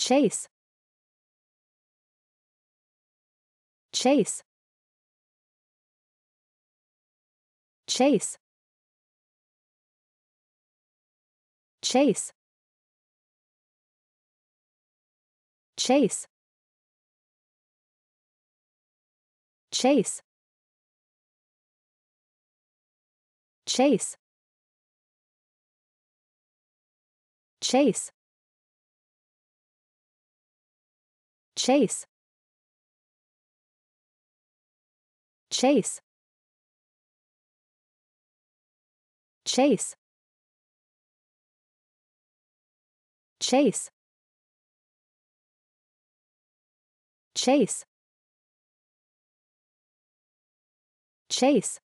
Chase. Chase. Chase. Chase. Chase. Chase. Chase. Chase. Chase. Chase. Chase. Chase. Chase. Chase.